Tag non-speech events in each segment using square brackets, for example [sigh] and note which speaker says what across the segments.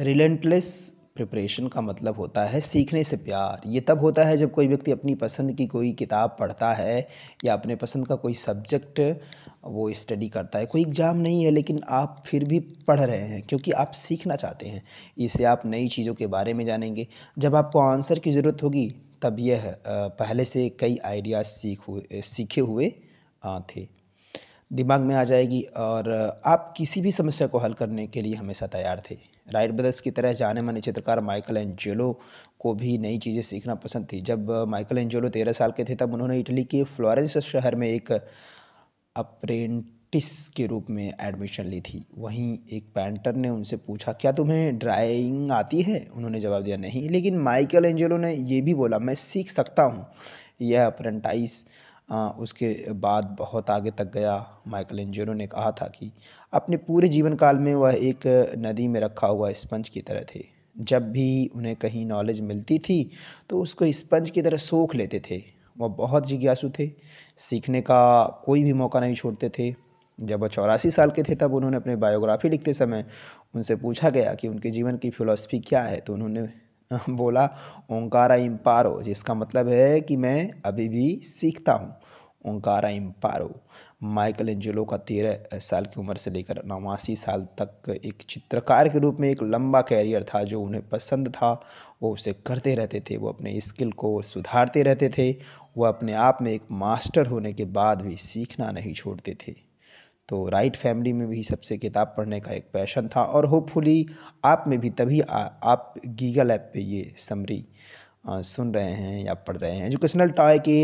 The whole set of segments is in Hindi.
Speaker 1: रिलेंटलेस प्रिपरेशन का मतलब होता है सीखने से प्यार ये तब होता है जब कोई व्यक्ति अपनी पसंद की कोई किताब पढ़ता है या अपने पसंद का कोई सब्जेक्ट वो स्टडी करता है कोई एग्ज़ाम नहीं है लेकिन आप फिर भी पढ़ रहे हैं क्योंकि आप सीखना चाहते हैं इससे आप नई चीज़ों के बारे में जानेंगे जब आपको आंसर की ज़रूरत होगी तब यह पहले से कई आइडियाज़ सीख हुए सीखे हुए थे दिमाग में आ जाएगी और आप किसी भी समस्या को हल करने के लिए हमेशा तैयार थे राइट ब्रदर्स की तरह जाने माने चित्रकार माइकल एंजेलो को भी नई चीज़ें सीखना पसंद थी जब माइकल एंजेलो तेरह साल के थे तब उन्होंने इटली के फ्लोरेंस शहर में एक अप्रेंटिस के रूप में एडमिशन ली थी वहीं एक पेंटर ने उनसे पूछा क्या तुम्हें ड्राइंग आती है उन्होंने जवाब दिया नहीं लेकिन माइकल एंजेलो ने यह भी बोला मैं सीख सकता हूँ यह अप्रेंटाइस उसके बाद बहुत आगे तक गया माइकल एंजेरो ने कहा था कि अपने पूरे जीवन काल में वह एक नदी में रखा हुआ स्पंज की तरह थे जब भी उन्हें कहीं नॉलेज मिलती थी तो उसको स्पंज की तरह सोख लेते थे वह बहुत जिज्ञासु थे सीखने का कोई भी मौका नहीं छोड़ते थे जब वह चौरासी साल के थे तब उन्होंने अपने बायोग्राफी लिखते समय उनसे पूछा गया कि उनके जीवन की फ़िलोसफी क्या है तो उन्होंने [laughs] बोला ओंकारा इम्पारो जिसका मतलब है कि मैं अभी भी सीखता हूँ ओंकारा इम्पारो माइकल एंजेलो का तेरह साल की उम्र से लेकर नवासी साल तक एक चित्रकार के रूप में एक लंबा कैरियर था जो उन्हें पसंद था वो उसे करते रहते थे वो अपने स्किल को सुधारते रहते थे वह अपने आप में एक मास्टर होने के बाद भी सीखना नहीं छोड़ते थे तो राइट फैमिली में भी सबसे किताब पढ़ने का एक पैशन था और होपफुली आप में भी तभी आ, आप गीगल ऐप पे ये समरी आ, सुन रहे हैं या पढ़ रहे हैं एजुकेशनल टॉय के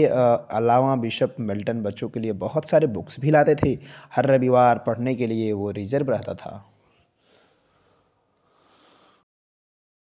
Speaker 1: अलावा बिशप मिल्टन बच्चों के लिए बहुत सारे बुक्स भी लाते थे हर रविवार पढ़ने के लिए वो रिजर्व रहता था